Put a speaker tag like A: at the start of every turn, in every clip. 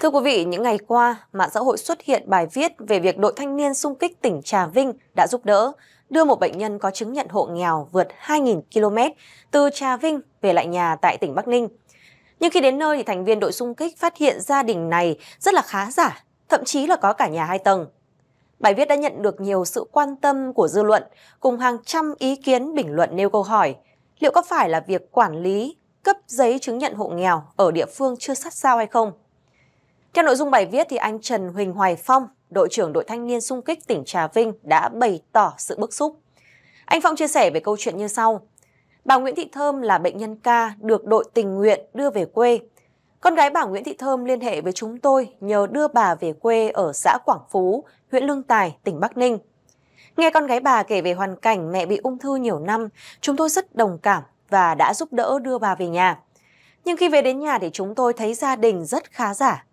A: Thưa quý vị, những ngày qua, mạng xã hội xuất hiện bài viết về việc đội thanh niên xung kích tỉnh Trà Vinh đã giúp đỡ, đưa một bệnh nhân có chứng nhận hộ nghèo vượt 2.000 km từ Trà Vinh về lại nhà tại tỉnh Bắc Ninh. Nhưng khi đến nơi thì thành viên đội xung kích phát hiện gia đình này rất là khá giả, thậm chí là có cả nhà hai tầng. Bài viết đã nhận được nhiều sự quan tâm của dư luận, cùng hàng trăm ý kiến bình luận nêu câu hỏi, liệu có phải là việc quản lý, cấp giấy chứng nhận hộ nghèo ở địa phương chưa sát sao hay không? Theo nội dung bài viết thì anh Trần Huỳnh Hoài Phong, đội trưởng đội thanh niên xung kích tỉnh Trà Vinh đã bày tỏ sự bức xúc. Anh Phong chia sẻ về câu chuyện như sau. Bà Nguyễn Thị Thơm là bệnh nhân ca được đội tình nguyện đưa về quê. Con gái bà Nguyễn Thị Thơm liên hệ với chúng tôi nhờ đưa bà về quê ở xã Quảng Phú, huyện Lương Tài, tỉnh Bắc Ninh. Nghe con gái bà kể về hoàn cảnh mẹ bị ung thư nhiều năm, chúng tôi rất đồng cảm và đã giúp đỡ đưa bà về nhà. Nhưng khi về đến nhà thì chúng tôi thấy gia đình rất khá giả,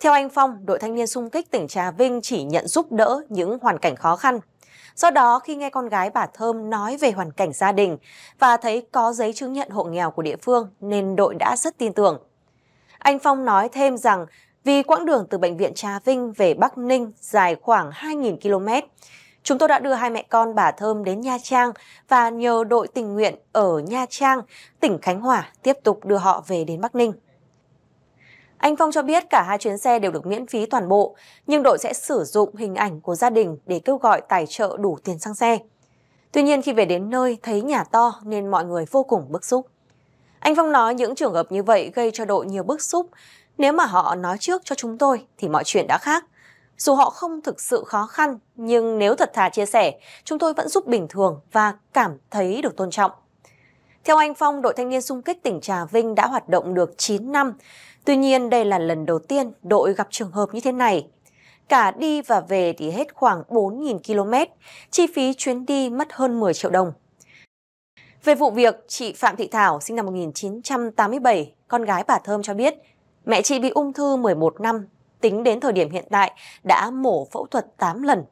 A: theo anh Phong, đội thanh niên sung kích tỉnh Trà Vinh chỉ nhận giúp đỡ những hoàn cảnh khó khăn. Do đó, khi nghe con gái bà Thơm nói về hoàn cảnh gia đình và thấy có giấy chứng nhận hộ nghèo của địa phương nên đội đã rất tin tưởng. Anh Phong nói thêm rằng vì quãng đường từ bệnh viện Trà Vinh về Bắc Ninh dài khoảng 2.000 km, chúng tôi đã đưa hai mẹ con bà Thơm đến Nha Trang và nhờ đội tình nguyện ở Nha Trang, tỉnh Khánh Hòa tiếp tục đưa họ về đến Bắc Ninh. Anh Phong cho biết cả hai chuyến xe đều được miễn phí toàn bộ, nhưng đội sẽ sử dụng hình ảnh của gia đình để kêu gọi tài trợ đủ tiền xăng xe. Tuy nhiên khi về đến nơi thấy nhà to nên mọi người vô cùng bức xúc. Anh Phong nói những trường hợp như vậy gây cho đội nhiều bức xúc. Nếu mà họ nói trước cho chúng tôi thì mọi chuyện đã khác. Dù họ không thực sự khó khăn, nhưng nếu thật thà chia sẻ, chúng tôi vẫn giúp bình thường và cảm thấy được tôn trọng. Theo anh Phong, đội thanh niên xung kích tỉnh Trà Vinh đã hoạt động được 9 năm. Tuy nhiên, đây là lần đầu tiên đội gặp trường hợp như thế này. Cả đi và về thì hết khoảng 4.000 km, chi phí chuyến đi mất hơn 10 triệu đồng. Về vụ việc, chị Phạm Thị Thảo, sinh năm 1987, con gái bà Thơm cho biết, mẹ chị bị ung thư 11 năm, tính đến thời điểm hiện tại đã mổ phẫu thuật 8 lần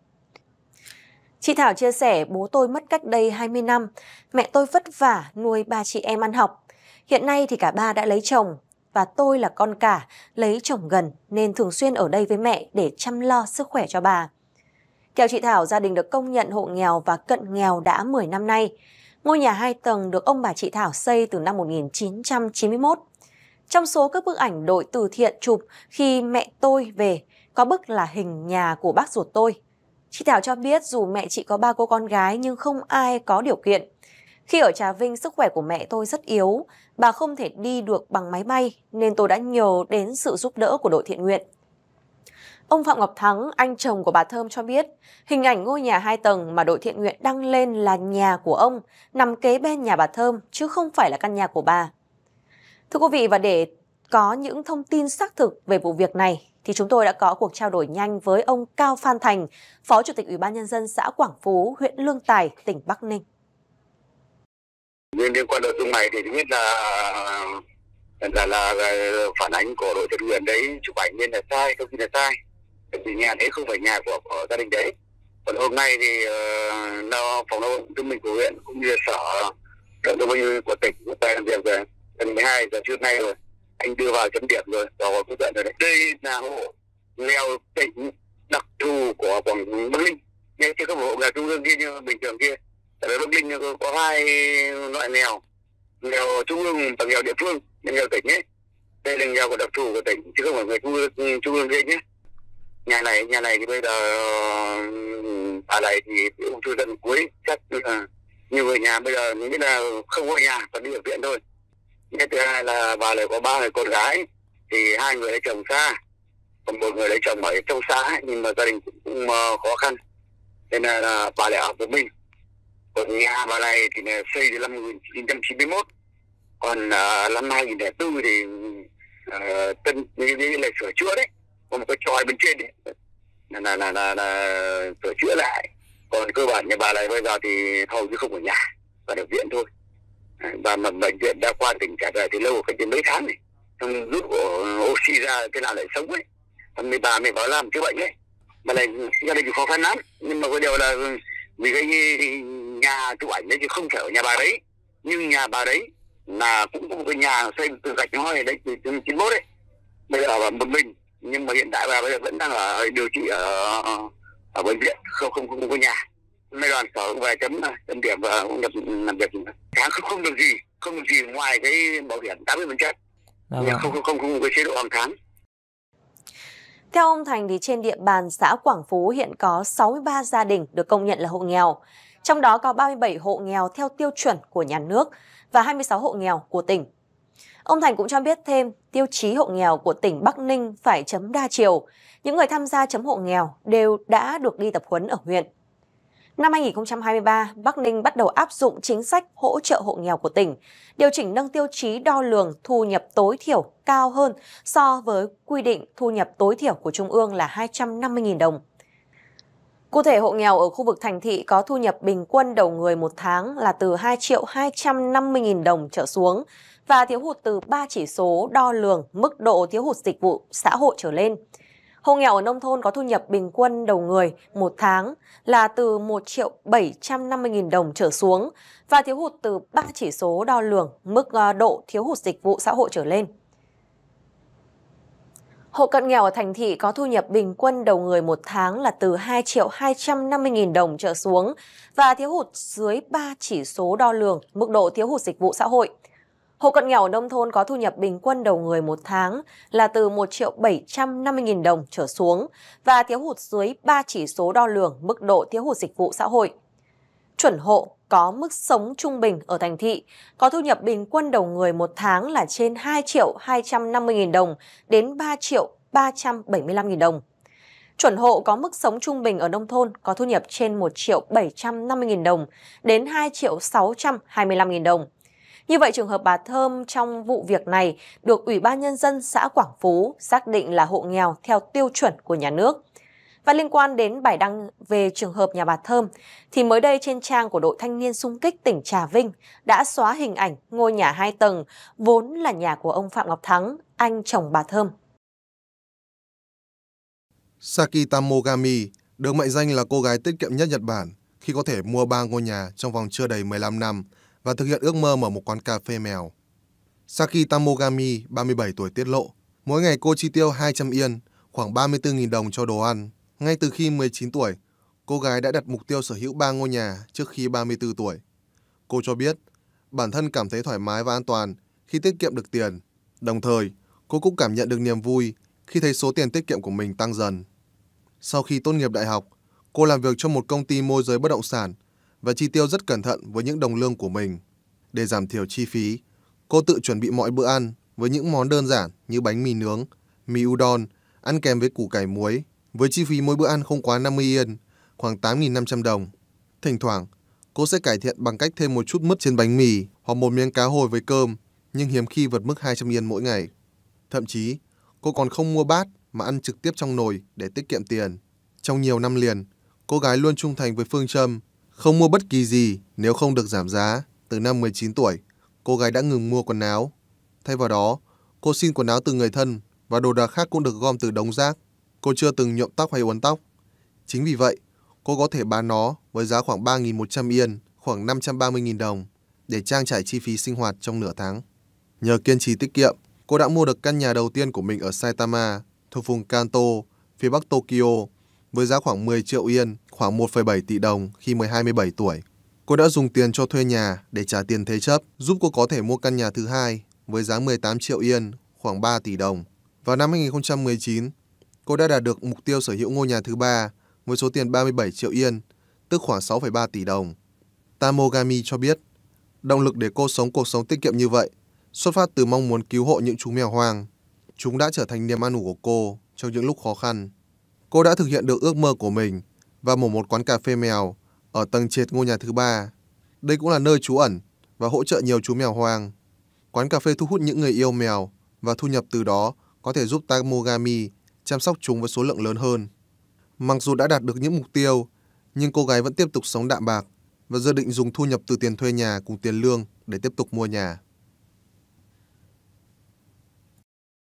A: Chị Thảo chia sẻ bố tôi mất cách đây 20 năm, mẹ tôi vất vả nuôi ba chị em ăn học. Hiện nay thì cả ba đã lấy chồng và tôi là con cả, lấy chồng gần nên thường xuyên ở đây với mẹ để chăm lo sức khỏe cho bà. Theo chị Thảo, gia đình được công nhận hộ nghèo và cận nghèo đã 10 năm nay. Ngôi nhà hai tầng được ông bà chị Thảo xây từ năm 1991. Trong số các bức ảnh đội từ thiện chụp khi mẹ tôi về, có bức là hình nhà của bác ruột tôi – Chị Thảo cho biết dù mẹ chị có ba cô con gái nhưng không ai có điều kiện. Khi ở Trà Vinh, sức khỏe của mẹ tôi rất yếu, bà không thể đi được bằng máy bay nên tôi đã nhờ đến sự giúp đỡ của đội thiện nguyện. Ông Phạm Ngọc Thắng, anh chồng của bà Thơm cho biết, hình ảnh ngôi nhà hai tầng mà đội thiện nguyện đăng lên là nhà của ông, nằm kế bên nhà bà Thơm, chứ không phải là căn nhà của bà. Thưa quý vị, và để có những thông tin xác thực về vụ việc này, thì chúng tôi đã có cuộc trao đổi nhanh với ông Cao Phan Thành, Phó Chủ tịch Ủy ban Nhân dân xã Quảng Phú, huyện Lương Tài, tỉnh Bắc Ninh.
B: Nguyên Liên quan nội dung này thì thứ nhất là là, là là phản ánh của đội dân huyện đấy chụp ảnh nên là sai thông tin là sai vì nhà đấy không phải nhà của, của gia đình đấy còn hôm nay thì uh, ờ, nó phòng lao động thương minh của huyện cũng như sở động thương minh của tỉnh của ta làm việc về gần 12 giờ trước nay rồi anh đưa vào chấm điểm rồi đó có đoạn rồi đấy đây là hộ nghèo tỉnh đặc thù của quảng bắc ninh nghe chưa có hộ nghèo trung ương kia như bình thường kia tại vì bắc ninh có, hai loại nghèo nghèo trung ương và nghèo địa phương nghèo tỉnh ấy đây là nghèo của đặc thù của tỉnh chứ không phải người trung ương trung ương kia nhé nhà này nhà này thì bây giờ bà lại thì ung thư tận cuối chắc là nhiều người nhà bây giờ nghĩ là không có nhà còn đi ở viện thôi Thế thứ hai là bà lại có ba người con gái thì hai người lấy chồng xa còn một người lấy chồng ở trong xã nhưng mà gia đình cũng, ờ, khó khăn nên là, bà lại ở với mình còn nhà bà này thì xây từ năm 1991 còn ờ, năm 2004 thì uh, tân cái là sửa chữa đấy còn một cái tròi bên trên đấy là là là, là, là sửa chữa lại còn cơ bản nhà bà này bây giờ thì hầu như không ở nhà và được viện thôi và mà bệnh viện đa khoa tỉnh trả về thì lâu phải đến mấy tháng này xong rút oxy ra thế nào lại sống ấy xong mấy ba mình bảo làm chữa bệnh ấy mà lại gia đình khó khăn lắm nhưng mà có điều là vì cái nhà chụp ảnh đấy chứ không thể ở nhà bà đấy nhưng nhà bà đấy là cũng có một cái nhà xây từ gạch ngói đấy từ chín mươi chín đấy bây giờ ở một mình nhưng mà hiện tại bà bây giờ vẫn đang ở điều trị ở ở bệnh viện không không không có nhà mấy đoàn sở về chấm chấm điểm và cũng nhập làm việc tháng không, không được gì không được gì ngoài cái bảo hiểm tám mươi phần trăm dạ vâng. không không không không có chế độ hàng tháng
A: theo ông Thành thì trên địa bàn xã Quảng Phú hiện có 63 gia đình được công nhận là hộ nghèo, trong đó có 37 hộ nghèo theo tiêu chuẩn của nhà nước và 26 hộ nghèo của tỉnh. Ông Thành cũng cho biết thêm, tiêu chí hộ nghèo của tỉnh Bắc Ninh phải chấm đa chiều. Những người tham gia chấm hộ nghèo đều đã được đi tập huấn ở huyện. Năm 2023, Bắc Ninh bắt đầu áp dụng chính sách hỗ trợ hộ nghèo của tỉnh, điều chỉnh nâng tiêu chí đo lường thu nhập tối thiểu cao hơn so với quy định thu nhập tối thiểu của Trung ương là 250.000 đồng. Cụ thể, hộ nghèo ở khu vực thành thị có thu nhập bình quân đầu người một tháng là từ 2 triệu 250 000 đồng trở xuống và thiếu hụt từ 3 chỉ số đo lường mức độ thiếu hụt dịch vụ xã hội trở lên. Hộ nghèo ở nông thôn có thu nhập bình quân đầu người một tháng là từ 1 triệu 750 nghìn đồng trở xuống và thiếu hụt từ 3 chỉ số đo lường mức ờ, độ thiếu hụt dịch vụ xã hội trở lên. Hộ cận nghèo ở thành thị có thu nhập bình quân đầu người một tháng là từ 2 triệu 250 nghìn đồng trở xuống và thiếu hụt dưới 3 chỉ số đo lường mức độ thiếu hụt dịch vụ xã hội. Hộ cận nghèo ở nông thôn có thu nhập bình quân đầu người một tháng là từ 1 triệu 750 nghìn đồng trở xuống và thiếu hụt dưới 3 chỉ số đo lường mức độ thiếu hụt dịch vụ xã hội. Chuẩn hộ có mức sống trung bình ở thành thị, có thu nhập bình quân đầu người một tháng là trên 2 triệu 250 nghìn đồng đến 3 triệu 375 nghìn đồng. Chuẩn hộ có mức sống trung bình ở nông thôn có thu nhập trên 1 triệu 750 nghìn đồng đến 2 triệu 625 nghìn đồng. Như vậy, trường hợp bà Thơm trong vụ việc này được Ủy ban Nhân dân xã Quảng Phú xác định là hộ nghèo theo tiêu chuẩn của nhà nước. Và liên quan đến bài đăng về trường hợp nhà bà Thơm, thì mới đây trên trang của đội thanh niên sung kích tỉnh Trà Vinh đã xóa hình ảnh ngôi nhà 2 tầng, vốn là nhà của ông Phạm Ngọc Thắng, anh chồng bà Thơm.
C: Saki Tamogami được mệnh danh là cô gái tiết kiệm nhất Nhật Bản khi có thể mua ba ngôi nhà trong vòng chưa đầy 15 năm – và thực hiện ước mơ mở một quán cà phê mèo. Saki Tamogami, 37 tuổi tiết lộ, mỗi ngày cô chi tiêu 200 yên, khoảng 34.000 đồng cho đồ ăn. Ngay từ khi 19 tuổi, cô gái đã đặt mục tiêu sở hữu 3 ngôi nhà trước khi 34 tuổi. Cô cho biết, bản thân cảm thấy thoải mái và an toàn khi tiết kiệm được tiền. Đồng thời, cô cũng cảm nhận được niềm vui khi thấy số tiền tiết kiệm của mình tăng dần. Sau khi tốt nghiệp đại học, cô làm việc cho một công ty môi giới bất động sản và chi tiêu rất cẩn thận với những đồng lương của mình. Để giảm thiểu chi phí, cô tự chuẩn bị mọi bữa ăn với những món đơn giản như bánh mì nướng, mì udon, ăn kèm với củ cải muối, với chi phí mỗi bữa ăn không quá 50 yên, khoảng 8.500 đồng. Thỉnh thoảng, cô sẽ cải thiện bằng cách thêm một chút mứt trên bánh mì hoặc một miếng cá hồi với cơm, nhưng hiếm khi vượt mức 200 yên mỗi ngày. Thậm chí, cô còn không mua bát mà ăn trực tiếp trong nồi để tiết kiệm tiền. Trong nhiều năm liền, cô gái luôn trung thành với phương châm không mua bất kỳ gì nếu không được giảm giá. Từ năm 19 tuổi, cô gái đã ngừng mua quần áo. Thay vào đó, cô xin quần áo từ người thân và đồ đạc khác cũng được gom từ đống rác. Cô chưa từng nhuộm tóc hay uốn tóc. Chính vì vậy, cô có thể bán nó với giá khoảng 3.100 yên, khoảng 530.000 đồng để trang trải chi phí sinh hoạt trong nửa tháng. Nhờ kiên trì tiết kiệm, cô đã mua được căn nhà đầu tiên của mình ở Saitama, thuộc vùng Kanto, phía bắc Tokyo, với giá khoảng 10 triệu yên, khoảng 1,7 tỷ đồng khi mới 27 tuổi. Cô đã dùng tiền cho thuê nhà để trả tiền thế chấp, giúp cô có thể mua căn nhà thứ hai với giá 18 triệu yên, khoảng 3 tỷ đồng. Vào năm 2019, cô đã đạt được mục tiêu sở hữu ngôi nhà thứ ba với số tiền 37 triệu yên, tức khoảng 6,3 tỷ đồng. Tamogami cho biết, động lực để cô sống cuộc sống tiết kiệm như vậy xuất phát từ mong muốn cứu hộ những chú mèo hoang. Chúng đã trở thành niềm an ủi của cô trong những lúc khó khăn. Cô đã thực hiện được ước mơ của mình và mở một quán cà phê mèo ở tầng trệt ngôi nhà thứ ba. Đây cũng là nơi trú ẩn và hỗ trợ nhiều chú mèo hoang. Quán cà phê thu hút những người yêu mèo và thu nhập từ đó có thể giúp Tamogami chăm sóc chúng với số lượng lớn hơn. Mặc dù đã đạt được những mục tiêu, nhưng cô gái vẫn tiếp tục sống đạm bạc và dự định dùng thu nhập từ tiền thuê nhà cùng tiền lương để tiếp tục mua nhà.